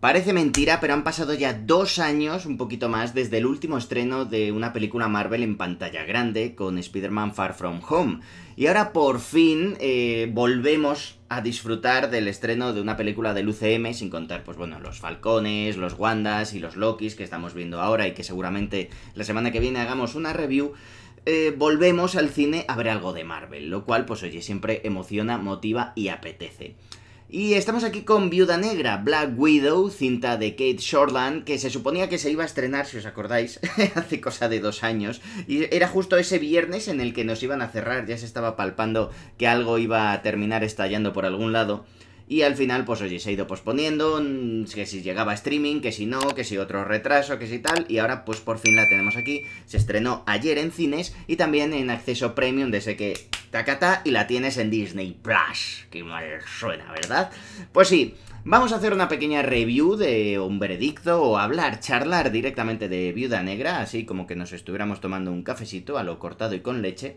Parece mentira, pero han pasado ya dos años, un poquito más, desde el último estreno de una película Marvel en pantalla grande con Spider-Man Far From Home. Y ahora por fin eh, volvemos a disfrutar del estreno de una película del UCM, sin contar, pues bueno, los Falcones, los Wandas y los Lokis que estamos viendo ahora y que seguramente la semana que viene hagamos una review. Eh, volvemos al cine a ver algo de Marvel, lo cual, pues oye, siempre emociona, motiva y apetece. Y estamos aquí con Viuda Negra, Black Widow, cinta de Kate Shortland, que se suponía que se iba a estrenar, si os acordáis, hace cosa de dos años. Y era justo ese viernes en el que nos iban a cerrar, ya se estaba palpando que algo iba a terminar estallando por algún lado. Y al final, pues oye, se ha ido posponiendo, que si llegaba streaming, que si no, que si otro retraso, que si tal, y ahora pues por fin la tenemos aquí, se estrenó ayer en cines y también en acceso premium de que tacata y la tienes en Disney Plus, qué mal suena, ¿verdad? Pues sí, Vamos a hacer una pequeña review de un veredicto o hablar, charlar directamente de Viuda Negra, así como que nos estuviéramos tomando un cafecito a lo cortado y con leche.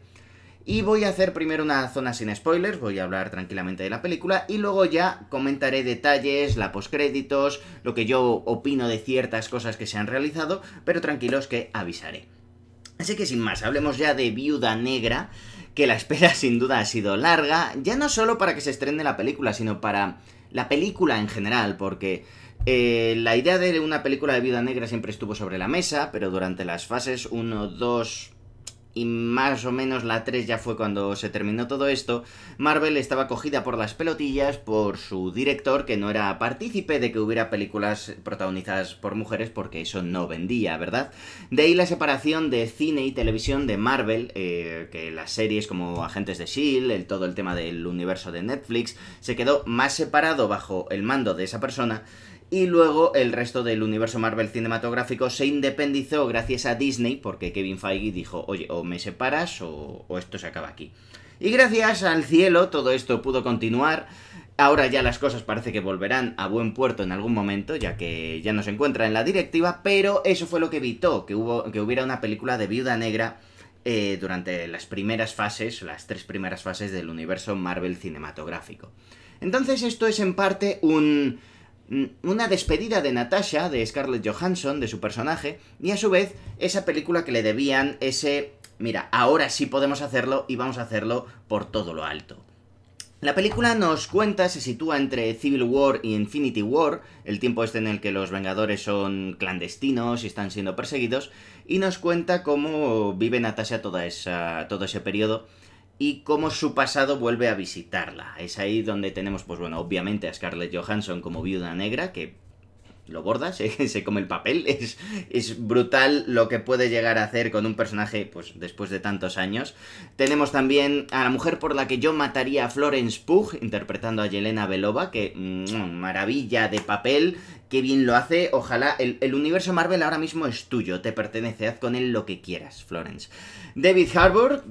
Y voy a hacer primero una zona sin spoilers, voy a hablar tranquilamente de la película y luego ya comentaré detalles, la postcréditos, lo que yo opino de ciertas cosas que se han realizado, pero tranquilos que avisaré. Así que sin más, hablemos ya de Viuda Negra, que la espera sin duda ha sido larga, ya no solo para que se estrene la película, sino para la película en general, porque eh, la idea de una película de Viuda Negra siempre estuvo sobre la mesa, pero durante las fases 1, 2 y más o menos la 3 ya fue cuando se terminó todo esto, Marvel estaba cogida por las pelotillas por su director que no era partícipe de que hubiera películas protagonizadas por mujeres porque eso no vendía, ¿verdad? De ahí la separación de cine y televisión de Marvel, eh, que las series como Agentes de Shield, el, todo el tema del universo de Netflix, se quedó más separado bajo el mando de esa persona y luego el resto del universo Marvel cinematográfico se independizó gracias a Disney, porque Kevin Feige dijo, oye, o me separas o, esto se acaba aquí. Y gracias al cielo todo esto pudo continuar. Ahora ya las cosas parece que volverán a buen puerto en algún momento, ya que ya no se encuentra en la directiva, pero eso fue lo que evitó que, hubo, que hubiera una película de viuda negra eh, durante las primeras fases, las tres primeras fases del universo Marvel cinematográfico. Entonces esto es en parte un Mm, una despedida de Natasha, de Scarlett Johansson, de su personaje, y a su vez esa película que le debían, ese, mira, ahora sí podemos hacerlo y vamos a hacerlo por todo lo alto. La película nos cuenta, se sitúa entre Civil War y Infinity War, el tiempo este en el que los Vengadores son clandestinos y están siendo perseguidos, y nos cuenta cómo vive Natasha toda esa, todo ese periodo y cómo su pasado vuelve a visitarla. Es ahí donde tenemos, pues bueno, obviamente a Scarlett Johansson como viuda negra, que lo borda, se, come el papel. Es, es, brutal lo que puede llegar a hacer con un personaje, pues después de tantos años. Tenemos también a la mujer por la que yo mataría a Florence Pugh, interpretando a Yelena Belova, que mm, maravilla de papel qué bien lo hace. Ojalá el, universo Marvel ahora mismo es tuyo, te pertenece, haz con él lo que quieras, Florence. David Harbour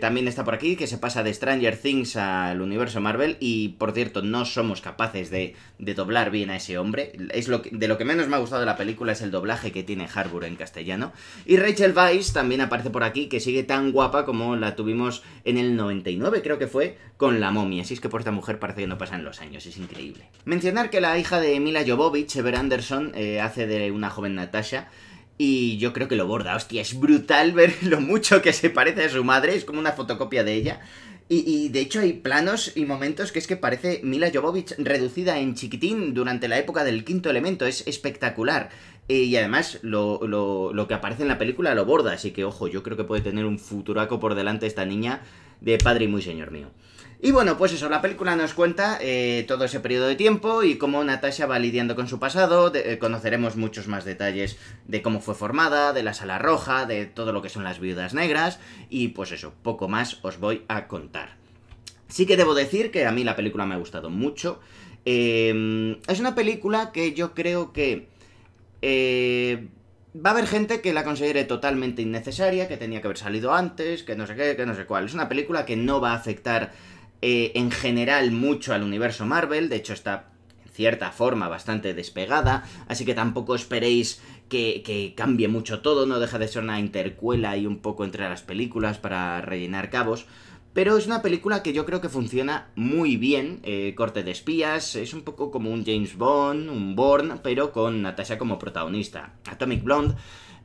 también está por aquí, que se pasa de Stranger Things al universo Marvel y por cierto no somos capaces de, doblar bien a ese hombre. Es lo de lo que menos me ha gustado de la película es el doblaje que tiene Harbour en castellano. Y Rachel Weiss también aparece por aquí, que sigue tan guapa como la tuvimos en el 99, creo que fue, con la momia. Así es que por esta mujer parece que no pasan los años, es increíble. Mencionar que la hija de Mila llevó. Ever Anderson, eh, hace de una joven Natasha. Y yo creo que lo borda. Hostia, es brutal ver lo mucho que se parece a su madre. Es como una fotocopia de ella. Y, de hecho hay planos y momentos que es que parece Mila Jovovich reducida en chiquitín durante la época del quinto elemento. Es espectacular. Eh, y además lo, lo que aparece en la película lo borda. Así que ojo, yo creo que puede tener un futuraco por delante esta niña de padre y muy señor mío. Y bueno, pues eso, la película nos cuenta eh, todo ese periodo de tiempo y cómo Natasha va lidiando con su pasado. Eh, conoceremos muchos más detalles de cómo fue formada, de la sala roja, de todo lo que son las viudas negras. Y pues eso, poco más os voy a contar. Sí que debo decir que a mí la película me ha gustado mucho. Em, es una película que yo creo que... Eh, va a haber gente que la considere totalmente innecesaria, que tenía que haber salido antes, que no sé qué, que no sé cuál. Es una película que no va a afectar eh, en general mucho al universo Marvel, de hecho está en cierta forma bastante despegada, así que tampoco esperéis que, cambie mucho todo, no deja de ser una intercuela y un poco entre las películas para rellenar cabos. Pero es una película que yo creo que funciona muy bien, eh, corte de espías, es un poco como un James Bond, un Bourne, pero con Natasha como protagonista. Atomic Blonde,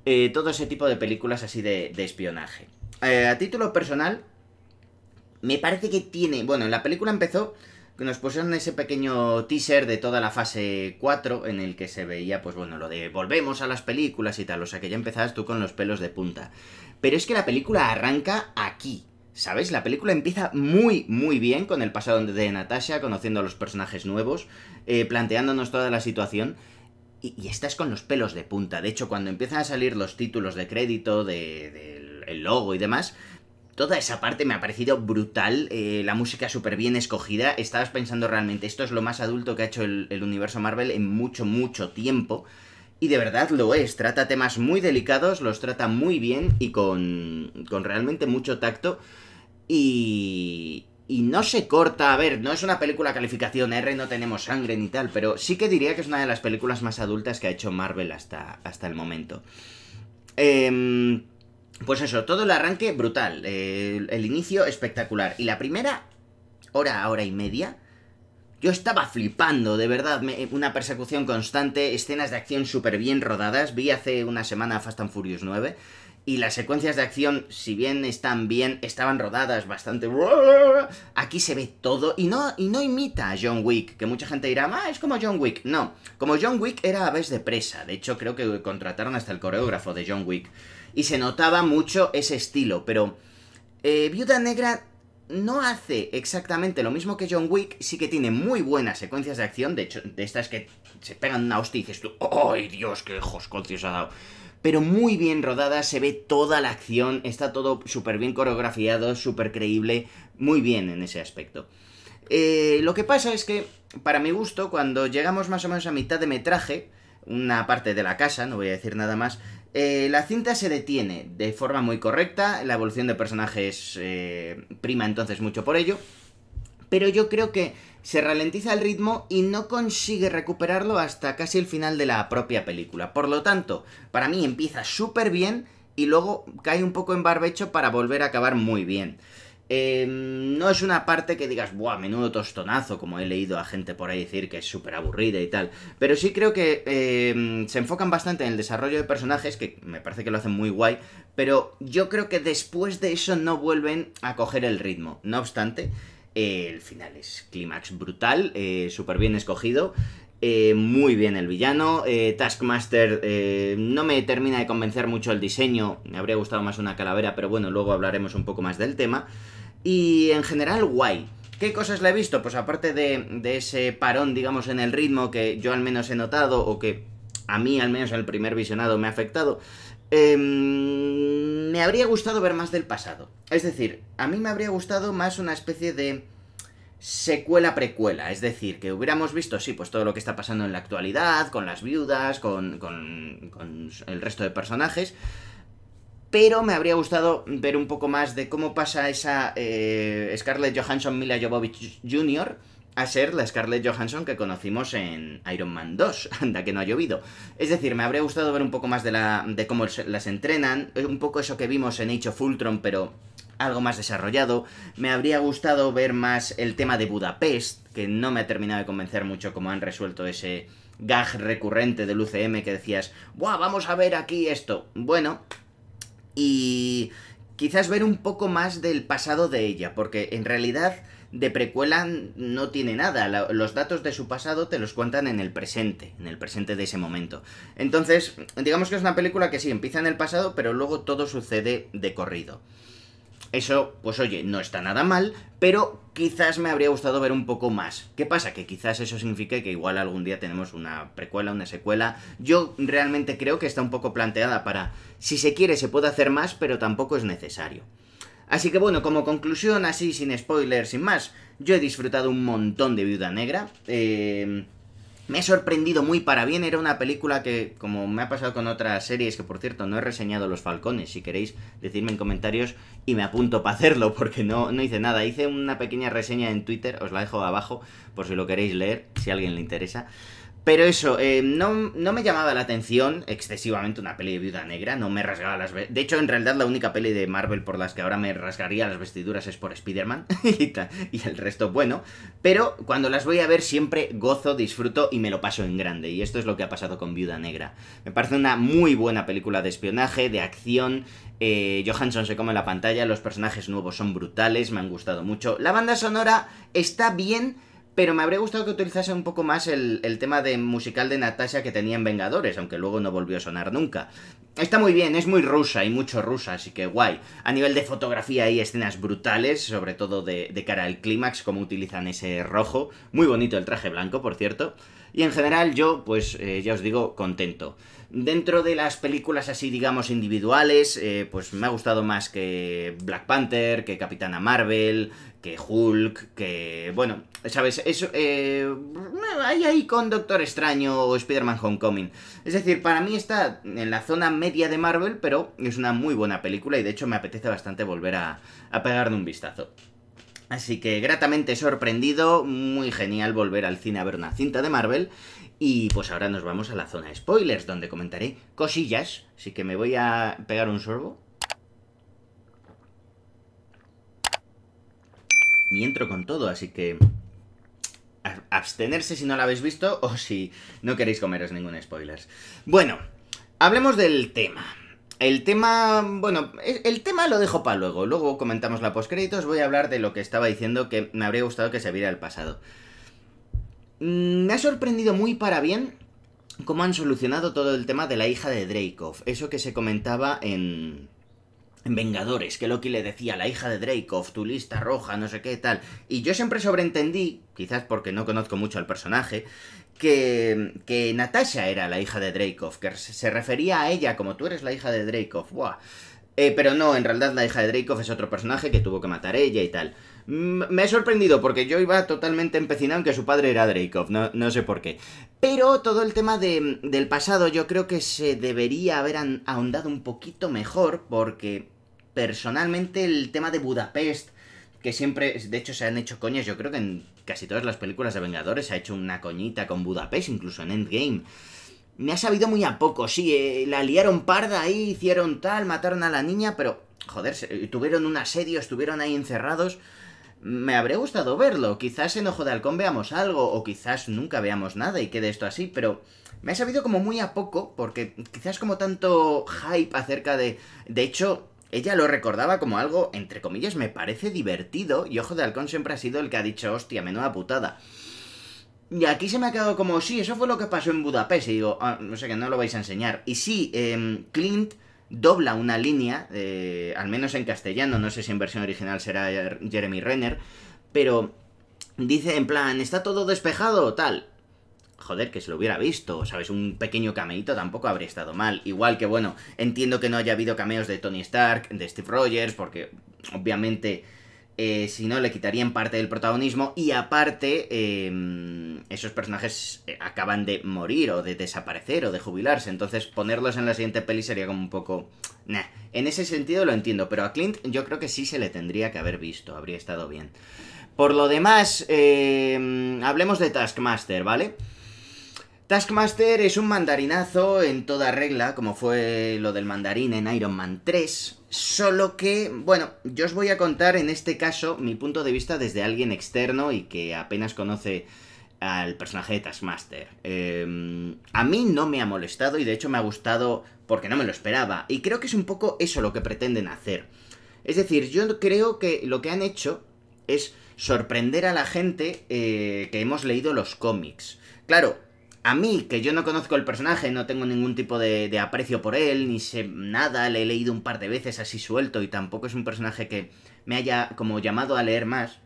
eh, todo ese tipo de películas así de espionaje. a título personal, me parece que tiene... Bueno, la película empezó que nos pusieron ese pequeño teaser de toda la fase 4 en el que se veía, pues bueno, lo de volvemos a las películas y tal, o sea que ya empezabas tú con los pelos de punta. Pero es que la película arranca aquí, ¿sabes? La película empieza muy, muy bien con el pasado de Natasha, conociendo a los personajes nuevos, eh, planteándonos toda la situación. Y, estás con los pelos de punta. De hecho, cuando empiezan a salir los títulos de crédito, Del el logo y demás, Toda esa parte me ha parecido brutal, eh, la música súper bien escogida. Estabas pensando realmente, esto es lo más adulto que ha hecho el, universo Marvel en mucho, mucho tiempo. Y de verdad lo es, trata temas muy delicados, los trata muy bien y con, con realmente mucho tacto. Y, y no se corta, a ver, no es una película calificación R, no tenemos sangre ni tal, pero sí que diría que es una de las películas más adultas que ha hecho Marvel hasta, hasta el momento. Eh, pues eso, todo el arranque brutal, eh, el, inicio espectacular. Y la primera hora, hora y media, yo estaba flipando, de verdad, una persecución constante, escenas de acción súper bien rodadas. Vi hace una semana Fast and Furious 9 y las secuencias de acción, si bien están bien, estaban rodadas bastante... Aquí se ve todo y no, y no imita a John Wick, que mucha gente dirá, ah, es como John Wick. No, como John Wick era a vez de presa, de hecho creo que contrataron hasta el coreógrafo de John Wick y se notaba mucho ese estilo, pero eh, Viuda Negra no hace exactamente lo mismo que John Wick, sí que tiene muy buenas secuencias de acción, de hecho, de estas que se pegan una hostia y dices tú, ¡ay Dios, qué joscocio se ha dado! Pero muy bien rodada, se ve toda la acción, está todo súper bien coreografiado, súper creíble, muy bien en ese aspecto. Eh, lo que pasa es que, para mi gusto, cuando llegamos más o menos a mitad de metraje, una parte de la casa, no voy a decir nada más, eh, la cinta se detiene de forma muy correcta, la evolución de personajes eh, prima entonces mucho por ello, pero yo creo que se ralentiza el ritmo y no consigue recuperarlo hasta casi el final de la propia película. Por lo tanto, para mí empieza súper bien y luego cae un poco en barbecho para volver a acabar muy bien. Em, no es una parte que digas, ¡buah, menudo tostonazo! Como he leído a gente por ahí decir que es súper aburrida y tal. Pero sí creo que em, se enfocan bastante en el desarrollo de personajes, que me parece que lo hacen muy guay. Pero yo creo que después de eso no vuelven a coger el ritmo. No obstante, el final es clímax brutal, eh, súper bien escogido. Eh, muy bien el villano. Eh, Taskmaster no me termina de convencer mucho el diseño. Me habría gustado más una calavera, pero bueno, luego hablaremos un poco más del tema. Y en general, guay. ¿Qué cosas le he visto? Pues aparte de, ese parón, digamos, en el ritmo que yo al menos he notado, o que a mí al menos en el primer visionado me ha afectado, em, me habría gustado ver más del pasado. Es decir, a mí me habría gustado más una especie de secuela precuela, es decir, que hubiéramos visto, sí, pues todo lo que está pasando en la actualidad, con las viudas, con, con, con el resto de personajes, pero me habría gustado ver un poco más de cómo pasa esa eh, Scarlett Johansson Mila Jovovich Jr. a ser la Scarlett Johansson que conocimos en Iron Man 2, anda que no ha llovido. Es decir, me habría gustado ver un poco más de, la, de cómo las entrenan, eh, un poco eso que vimos en Age Fultron, pero algo más desarrollado. Me habría gustado ver más el tema de Budapest, que no me ha terminado de convencer mucho cómo han resuelto ese gag recurrente del UCM que decías, ¡buah, vamos a ver aquí esto! Bueno, y quizás ver un poco más del pasado de ella, porque en realidad de precuela no tiene nada. los datos de su pasado te los cuentan en el presente, en el presente de ese momento. Entonces, digamos que es una película que sí, empieza en el pasado, pero luego todo sucede de corrido. Eso, pues oye, no está nada mal, pero quizás me habría gustado ver un poco más. ¿Qué pasa? Que quizás eso signifique que igual algún día tenemos una precuela, una secuela. Yo realmente creo que está un poco planteada para, si se quiere se puede hacer más, pero tampoco es necesario. Así que bueno, como conclusión, así sin spoilers, sin más, yo he disfrutado un montón de Viuda Negra. Eh me he sorprendido muy para bien, era una película que, como me ha pasado con otras series, que por cierto no he reseñado Los Falcones, si queréis decirme en comentarios y me apunto para hacerlo, porque no, no hice nada, hice una pequeña reseña en Twitter, os la dejo abajo por si lo queréis leer, si a alguien le interesa, pero eso, eh, no, me llamaba la atención excesivamente una peli de Viuda Negra, no me rasgaba las... De hecho, en realidad la única peli de Marvel por las que ahora me rasgaría las vestiduras es por Spider-Man y, y el resto, bueno. Pero cuando las voy a ver siempre gozo, disfruto y me lo paso en grande. Y esto es lo que ha pasado con Viuda Negra. Me parece una muy buena película de espionaje, de acción, eh, Johansson se come la pantalla, los personajes nuevos son brutales, me han gustado mucho. La banda sonora está bien, pero me habría gustado que utilizase un poco más el, tema de musical de Natasha que tenía en Vengadores, aunque luego no volvió a sonar nunca. Está muy bien, es muy rusa, y mucho rusa, así que guay. A nivel de fotografía hay escenas brutales, sobre todo de, cara al clímax, como utilizan ese rojo. Muy bonito el traje blanco, por cierto. Y en general yo, pues eh, ya os digo, contento. Dentro de las películas así, digamos, individuales, eh, pues me ha gustado más que Black Panther, que Capitana Marvel, que Hulk, que... Bueno, ¿sabes? Eso... Eh, ahí, con Doctor Extraño o Spider-Man Homecoming. Es decir, para mí está en la zona media de Marvel, pero es una muy buena película y de hecho me apetece bastante volver a, pegarle un vistazo. Así que gratamente sorprendido, muy genial volver al cine a ver una cinta de Marvel. Y pues ahora nos vamos a la zona spoilers, donde comentaré cosillas. Así que me voy a pegar un sorbo Y entro con todo, así que abstenerse si no la habéis visto o si no queréis comeros ningún spoiler. Bueno, hablemos del tema. El tema, bueno, e-, el tema lo dejo para luego. Luego comentamos la os Voy a hablar de lo que estaba diciendo que me habría gustado que se viera el pasado. Mm, me ha sorprendido muy para bien cómo han solucionado todo el tema de la hija de Dreykov. Eso que se comentaba en Vengadores, que Loki le decía, la hija de Dreykov, tu lista roja, no sé qué, tal. Y yo siempre sobreentendí, quizás porque no conozco mucho al personaje, que, que Natasha era la hija de Dreykov, que se refería a ella como tú eres la hija de Dreykov, ¡buah! Eh, pero no, en realidad la hija de Dreykov es otro personaje que tuvo que matar ella y tal. me he sorprendido porque yo iba totalmente empecinado en que su padre era Dreykov, no, sé por qué. Pero todo el tema del pasado yo creo que se debería haber ahondado un poquito mejor porque personalmente el tema de Budapest, que siempre, de hecho se han hecho coñas, yo creo que en casi todas las películas de Vengadores se ha hecho una coñita con Budapest, incluso en Endgame. Me ha sabido muy a poco, sí, eh, la liaron parda ahí, hicieron tal, mataron a la niña, pero joder, eh, tuvieron un asedio, estuvieron ahí encerrados. Me habría gustado verlo, quizás en Ojo de Halcón veamos algo, o quizás nunca veamos nada y quede esto así, pero me ha sabido como muy a poco, porque quizás como tanto hype acerca de... De hecho, ella lo recordaba como algo, entre comillas, me parece divertido, y Ojo de Halcón siempre ha sido el que ha dicho, hostia, menuda putada. Y aquí se me ha quedado como, sí, eso fue lo que pasó en Budapest, y digo, ah, no sé, que no lo vais a enseñar. Y sí, em, Clint dobla una línea, eh, al menos en castellano, no sé si en versión original será Jeremy Renner, pero dice en plan, está todo despejado, tal joder, que se lo hubiera visto, ¿sabes? Un pequeño cameo, tampoco habría estado mal. Igual que, bueno, entiendo que no haya habido cameos de Tony Stark, de Steve Rogers, porque obviamente... Eh, si no, le quitarían parte del protagonismo y aparte em, esos personajes eh, acaban de morir o de desaparecer o de jubilarse, entonces ponerlos en la siguiente peli sería como un poco... Nah, en ese sentido lo entiendo, pero a Clint yo creo que sí se le tendría que haber visto, habría estado bien. Por lo demás, em, hablemos de Taskmaster, ¿vale? Taskmaster es un mandarinazo en toda regla, como fue lo del mandarín en Iron Man 3, solo que, bueno, yo os voy a contar en este caso mi punto de vista desde alguien externo y que apenas conoce al personaje de Taskmaster. Em, a mí no me ha molestado y de hecho me ha gustado porque no me lo esperaba, y creo que es un poco eso lo que pretenden hacer. Es decir, yo creo que lo que han hecho es sorprender a la gente eh, que hemos leído los cómics. Claro, a mí, que yo no conozco el personaje, no tengo ningún tipo de, aprecio por él, ni sé nada, le he leído un par de veces así suelto y tampoco es un personaje que me haya como llamado a leer más,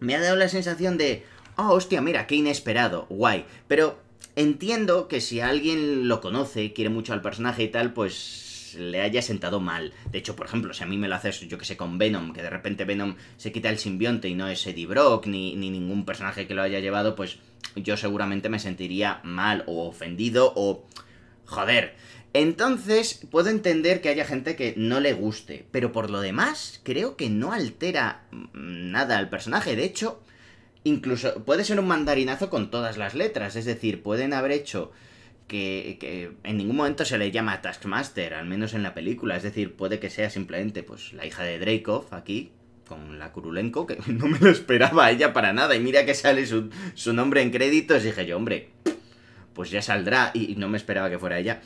me ha dado la sensación de, oh, hostia, mira, qué inesperado, guay. Pero entiendo que si alguien lo conoce, quiere mucho al personaje y tal, pues le haya sentado mal. De hecho, por ejemplo, si a mí me lo haces, yo que sé, con Venom, que de repente Venom se quita el simbionte y no es Eddie Brock ni, ni ningún personaje que lo haya llevado, pues yo seguramente me sentiría mal o ofendido o... Joder. Entonces, puedo entender que haya gente que no le guste, pero por lo demás, creo que no altera nada al personaje. De hecho, incluso puede ser un mandarinazo con todas las letras, es decir, pueden haber hecho que, en ningún momento se le llama Taskmaster, al menos en la película. Es decir, puede que sea simplemente pues la hija de Dreykov aquí, con la Kurulenko, que no me lo esperaba ella para nada. Y mira que sale su, nombre en créditos, dije yo, hombre, pues ya saldrá. Y, no me esperaba que fuera ella.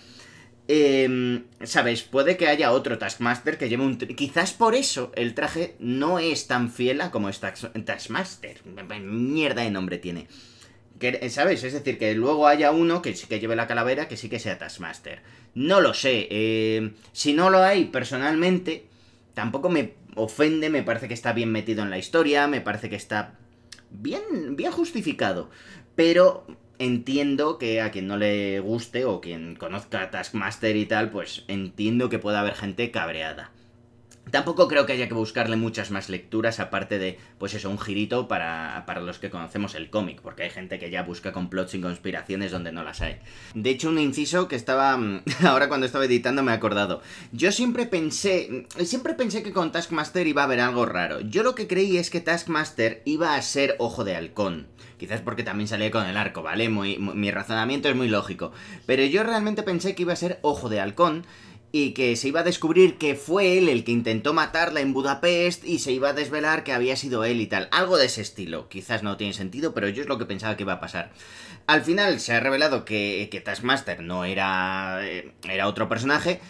Eh, Sabes, puede que haya otro Taskmaster que lleve un... Quizás por eso el traje no es tan fiel a como es Taskmaster. Mierda de nombre tiene. Que, eh, ¿Sabes? Es decir, que luego haya uno que sí que lleve la calavera, que sí que sea Taskmaster. No lo sé. Eh, si no lo hay, personalmente, tampoco me ofende, me parece que está bien metido en la historia, me parece que está bien, bien justificado. Pero entiendo que a quien no le guste o quien conozca Taskmaster y tal, pues entiendo que pueda haber gente cabreada. Tampoco creo que haya que buscarle muchas más lecturas, aparte de, pues eso, un girito para, para los que conocemos el cómic, porque hay gente que ya busca complots y conspiraciones donde no las hay. De hecho, un inciso que estaba, mm, ahora cuando estaba editando me he acordado. Yo siempre pensé, mm, siempre pensé que con Taskmaster iba a haber algo raro. Yo lo que creí es que Taskmaster iba a ser Ojo de Halcón. Quizás porque también salía con el arco, ¿vale? mi razonamiento es muy lógico. Pero yo realmente pensé que iba a ser Ojo de Halcón y que se iba a descubrir que fue él el que intentó matarla en Budapest y se iba a desvelar que había sido él y tal. Algo de ese estilo. Quizás no tiene sentido, pero yo es lo que pensaba que iba a pasar. Al final se ha revelado que, que Taskmaster no era, eh, era otro personaje,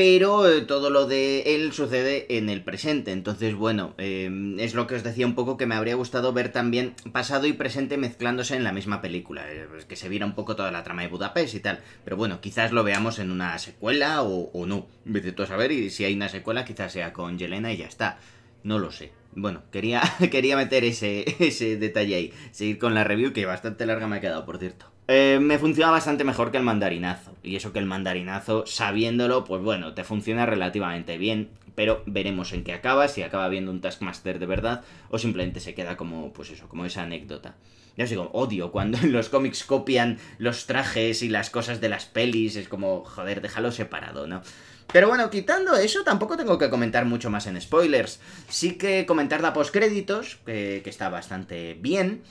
pero eh, todo lo de él sucede en el presente. Entonces, bueno, eh, es lo que os decía un poco que me habría gustado ver también pasado y presente mezclándose en la misma película, eh, pues que se viera un poco toda la trama de Budapest y tal. Pero bueno, quizás lo veamos en una secuela o, no. Vete a saber, y si hay una secuela, quizás sea con Yelena y ya está. No lo sé. Bueno, quería, quería meter ese, ese detalle ahí. Seguir con la review, que bastante larga me ha quedado, por cierto. Eh, me funciona bastante mejor que el mandarinazo. Y eso que el mandarinazo, sabiéndolo, pues bueno, te funciona relativamente bien. Pero veremos en qué acaba, si acaba viendo un Taskmaster de verdad, o simplemente se queda como, pues eso, como esa anécdota. Ya os digo, odio cuando en los cómics copian los trajes y las cosas de las pelis. Es como, joder, déjalo separado, ¿no? Pero bueno, quitando eso, tampoco tengo que comentar mucho más en spoilers. Sí que comentar la postcréditos, que, está bastante bien.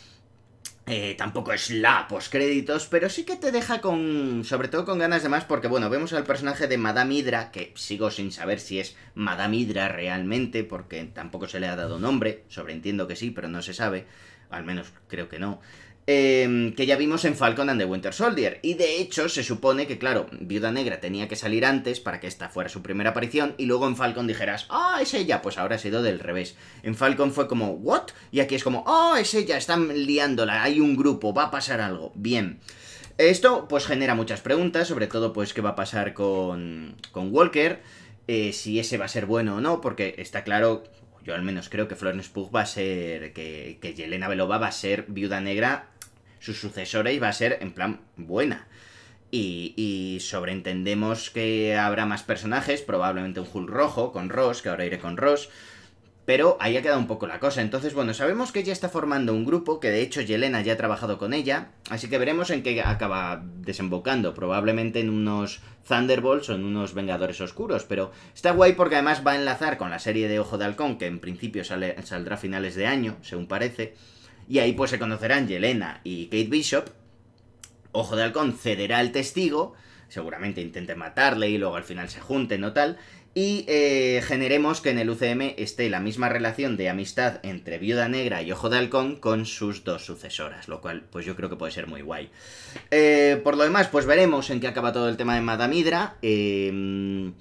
Eh, tampoco es la postcréditos, pero sí que te deja con. sobre todo con ganas de más, porque bueno, vemos al personaje de Madame Hydra, que sigo sin saber si es Madame Hydra realmente, porque tampoco se le ha dado nombre, sobreentiendo que sí, pero no se sabe, al menos creo que no. Em, que ya vimos en Falcon and the Winter Soldier. Y de hecho se supone que, claro, Viuda Negra tenía que salir antes para que esta fuera su primera aparición y luego en Falcon dijeras, ah, es ella, pues ahora ha sido del revés. En Falcon fue como, ¿what? Y aquí es como, ah, es ella, están liándola, hay un grupo, va a pasar algo. Bien. Esto pues genera muchas preguntas, sobre todo pues qué va a pasar con, con Walker, eh, si ese va a ser bueno o no, porque está claro yo al menos creo que Florence Pugh va a ser, que, que Yelena Belova va a ser viuda negra su sucesora iba a ser, en plan, buena. Y, y, sobreentendemos que habrá más personajes, probablemente un Hulk rojo con Ross, que ahora iré con Ross. Pero ahí ha quedado un poco la cosa. Entonces, bueno, sabemos que ella está formando un grupo, que de hecho Yelena ya ha trabajado con ella, así que veremos en qué acaba desembocando. Probablemente en unos Thunderbolts o en unos Vengadores Oscuros, pero está guay porque además va a enlazar con la serie de Ojo de Halcón, que en principio saldrá a finales de año, según parece. Y ahí pues se conocerán Yelena y Kate Bishop. Ojo de Halcón cederá el testigo, seguramente intente matarle y luego al final se junten o tal. Y eh, generemos que en el UCM esté la misma relación de amistad entre Viuda Negra y Ojo de Halcón con sus dos sucesoras, lo cual pues yo creo que puede ser muy guay. Eh, por lo demás, pues veremos en qué acaba todo el tema de Madame Hydra. Eh,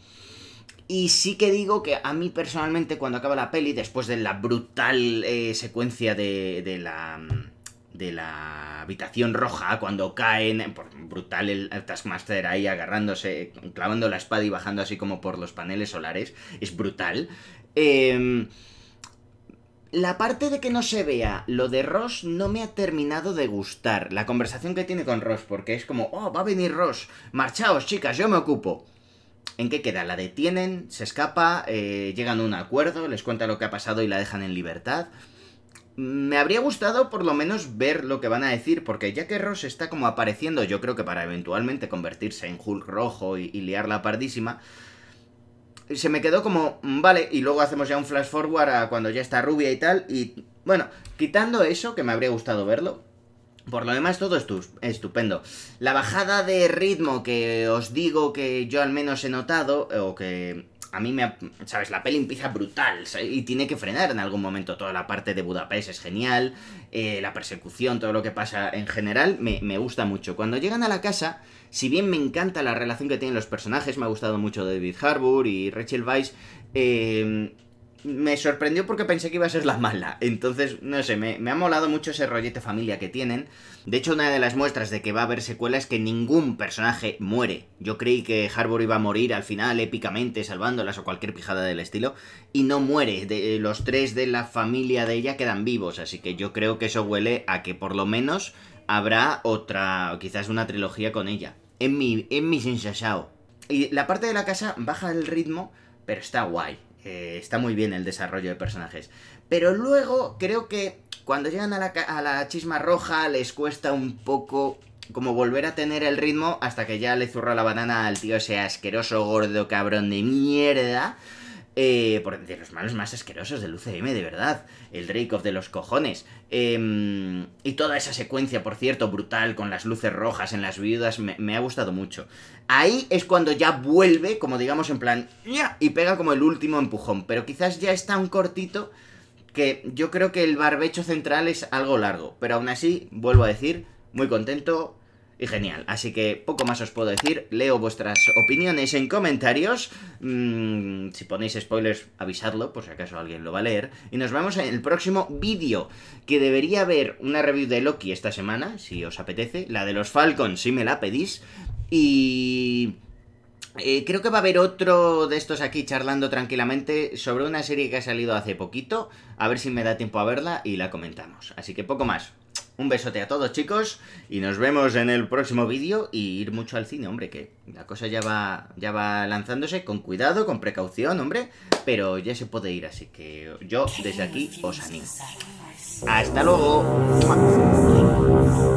y sí que digo que a mí personalmente cuando acaba la peli, después de la brutal eh, secuencia de, de la mm, de la habitación roja cuando caen. brutal el, Taskmaster ahí agarrándose, clavando la espada y bajando así como por los paneles solares. Es brutal. Em, la parte de que no se vea lo de Ross no me ha terminado de gustar. La conversación que tiene con Ross, porque es como, oh, va a venir Ross, marchaos chicas, yo me ocupo. ¿En qué queda? ¿La detienen? ¿Se escapa? Eh, ¿Llegan a un acuerdo? ¿Les cuenta lo que ha pasado y la dejan en libertad? Me habría gustado por lo menos ver lo que van a decir, porque ya que Ross está como apareciendo, yo creo que para eventualmente convertirse en Hulk rojo y, liarla pardísima, se me quedó como, mm, vale, y luego hacemos ya un flash forward a cuando ya está rubia y tal, y bueno, quitando eso, que me habría gustado verlo, por lo demás, todo estupendo. La bajada de ritmo que os digo que yo al menos he notado, eh, o que a mí me... ¿Sabes? La peli empieza brutal y tiene que frenar en algún momento. Toda la parte de Budapest es genial, eh, la persecución, todo lo que pasa en general, me, gusta mucho. Cuando llegan a la casa, si bien me encanta la relación que tienen los personajes, me ha gustado mucho David Harbour y Rachel Weisz, eh me sorprendió porque pensé que iba a ser la mala. Entonces, no sé, me, ha molado mucho ese rollete familia que tienen. De hecho, una de las muestras de que va a haber secuela es que ningún personaje muere. Yo creí que Harbour iba a morir al final épicamente, salvándolas o cualquier pijada del estilo, y no muere. De, eh, los tres de la familia de ella quedan vivos, así que yo creo que eso huele a que por lo menos habrá otra, quizás una trilogía con ella. En mi, en mi Y la parte de la casa baja el ritmo, pero está guay. Eh, está muy bien el desarrollo de personajes. Pero luego creo que cuando llegan a la, a la chisma roja les cuesta un poco como volver a tener el ritmo hasta que ya le zurra la banana al tío ese asqueroso gordo cabrón de mierda. Eh, por, decir los malos más asquerosos del UCM, de verdad. El of de los cojones. Em, y toda esa secuencia, por cierto, brutal, con las luces rojas en las viudas, me, me ha gustado mucho. Ahí es cuando ya vuelve, como digamos, en plan... Y pega como el último empujón. Pero quizás ya está un cortito que yo creo que el barbecho central es algo largo. Pero aún así, vuelvo a decir, muy contento, y genial. Así que poco más os puedo decir. Leo vuestras opiniones en comentarios. Mm, si ponéis spoilers, avisadlo, por si acaso alguien lo va a leer. Y nos vemos en el próximo vídeo, que debería haber una review de Loki esta semana, si os apetece. La de los Falcons, si me la pedís. Y... Eh, creo que va a haber otro de estos aquí charlando tranquilamente sobre una serie que ha salido hace poquito. A ver si me da tiempo a verla y la comentamos. Así que poco más. Un besote a todos, chicos, y nos vemos en el próximo vídeo y ir mucho al cine, hombre, que la cosa ya va, ya va lanzándose con cuidado, con precaución, hombre, pero ya se puede ir, así que yo desde aquí os animo. ¡Hasta luego!